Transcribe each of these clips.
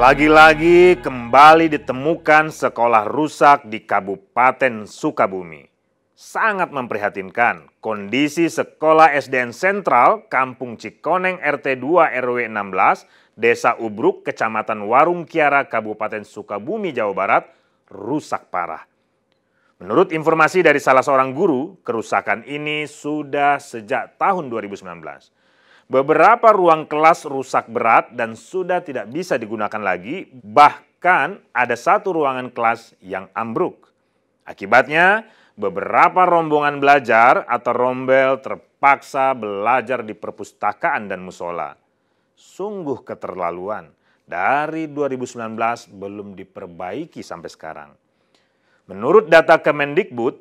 Lagi-lagi kembali ditemukan sekolah rusak di Kabupaten Sukabumi. Sangat memprihatinkan kondisi sekolah SDN Sentral Kampung Cikoneng RT 2 RW 16 Desa Ubruk Kecamatan Warung Kiara Kabupaten Sukabumi Jawa Barat rusak parah. Menurut informasi dari salah seorang guru, kerusakan ini sudah sejak tahun 2019. Beberapa ruang kelas rusak berat dan sudah tidak bisa digunakan lagi, bahkan ada satu ruangan kelas yang ambruk. Akibatnya, beberapa rombongan belajar atau rombel terpaksa belajar di perpustakaan dan musola. Sungguh keterlaluan. Dari 2019 belum diperbaiki sampai sekarang. Menurut data Kemendikbud,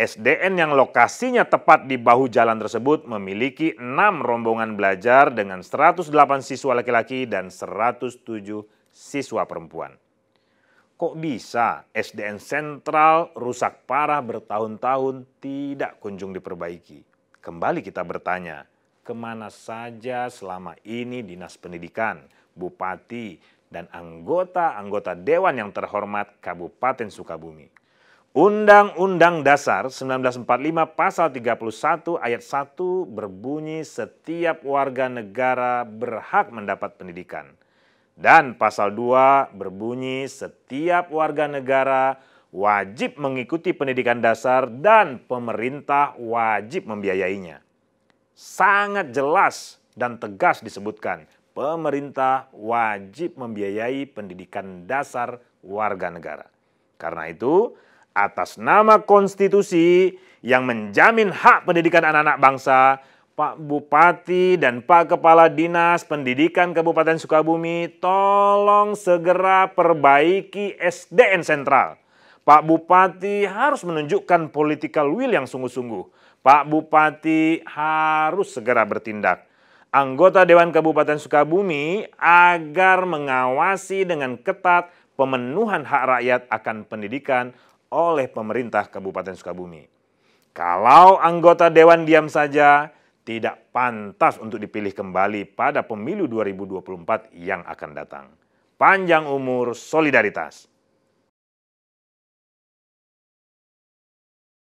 SDN yang lokasinya tepat di bahu jalan tersebut memiliki enam rombongan belajar dengan 108 siswa laki-laki dan 107 siswa perempuan. Kok bisa SDN sentral rusak parah bertahun-tahun tidak kunjung diperbaiki? Kembali kita bertanya, kemana saja selama ini dinas pendidikan, bupati, dan anggota-anggota dewan yang terhormat Kabupaten Sukabumi? Undang-Undang Dasar 1945 pasal 31 ayat 1 berbunyi setiap warga negara berhak mendapat pendidikan. Dan pasal 2 berbunyi setiap warga negara wajib mengikuti pendidikan dasar dan pemerintah wajib membiayainya. Sangat jelas dan tegas disebutkan pemerintah wajib membiayai pendidikan dasar warga negara. Karena itu, atas nama konstitusi yang menjamin hak pendidikan anak-anak bangsa, Pak Bupati dan Pak Kepala Dinas Pendidikan Kabupaten Sukabumi, tolong segera perbaiki SDN sentral. Pak Bupati harus menunjukkan political will yang sungguh-sungguh. Pak Bupati harus segera bertindak. Anggota Dewan Kabupaten Sukabumi agar mengawasi dengan ketat pemenuhan hak rakyat akan pendidikan oleh pemerintah Kabupaten Sukabumi. Kalau anggota dewan diam saja, tidak pantas untuk dipilih kembali pada pemilu 2024 yang akan datang. Panjang umur solidaritas.